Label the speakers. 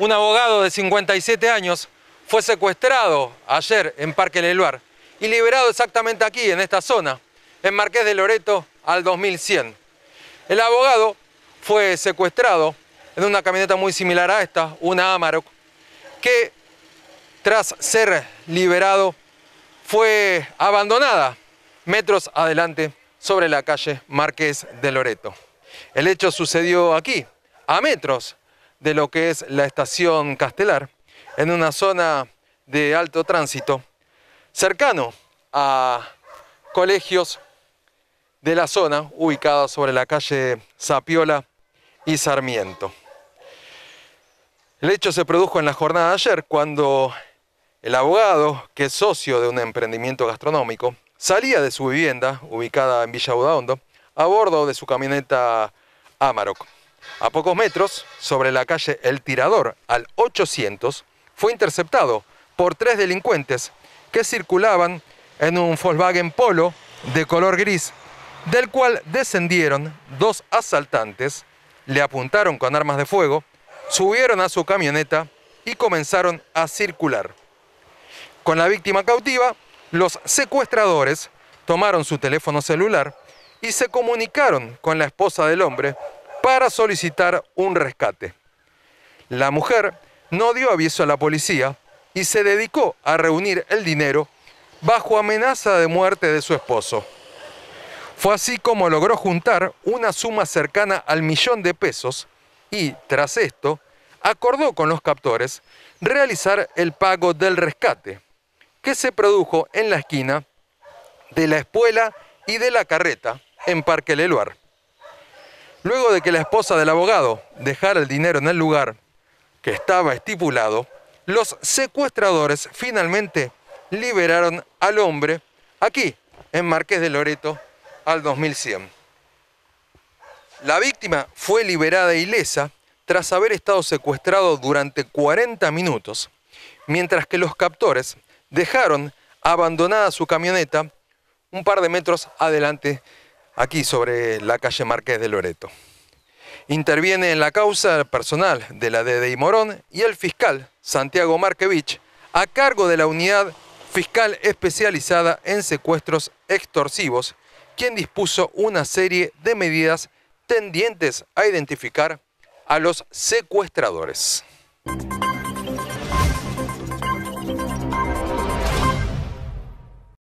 Speaker 1: Un abogado de 57 años fue secuestrado ayer en Parque Leluar y liberado exactamente aquí, en esta zona, en Marqués de Loreto al 2100. El abogado fue secuestrado en una camioneta muy similar a esta, una Amarok, que tras ser liberado fue abandonada metros adelante sobre la calle Marqués de Loreto. El hecho sucedió aquí, a metros de lo que es la estación Castelar, en una zona de alto tránsito, cercano a colegios de la zona, ubicada sobre la calle Sapiola y Sarmiento. El hecho se produjo en la jornada de ayer, cuando el abogado, que es socio de un emprendimiento gastronómico, salía de su vivienda, ubicada en Villa Udaondo, a bordo de su camioneta Amarok. A pocos metros, sobre la calle El Tirador, al 800, fue interceptado por tres delincuentes que circulaban en un Volkswagen Polo de color gris, del cual descendieron dos asaltantes, le apuntaron con armas de fuego, subieron a su camioneta y comenzaron a circular. Con la víctima cautiva, los secuestradores tomaron su teléfono celular y se comunicaron con la esposa del hombre para solicitar un rescate. La mujer no dio aviso a la policía y se dedicó a reunir el dinero bajo amenaza de muerte de su esposo. Fue así como logró juntar una suma cercana al millón de pesos y, tras esto, acordó con los captores realizar el pago del rescate, que se produjo en la esquina de la espuela y de la carreta en Parque Leluar. Luego de que la esposa del abogado dejara el dinero en el lugar que estaba estipulado, los secuestradores finalmente liberaron al hombre aquí, en Marqués de Loreto, al 2100. La víctima fue liberada ilesa tras haber estado secuestrado durante 40 minutos, mientras que los captores dejaron abandonada su camioneta un par de metros adelante aquí sobre la calle Marqués de Loreto. Interviene en la causa personal de la DDI Morón y el fiscal Santiago Marquevich, a cargo de la unidad fiscal especializada en secuestros extorsivos, quien dispuso una serie de medidas tendientes a identificar a los secuestradores.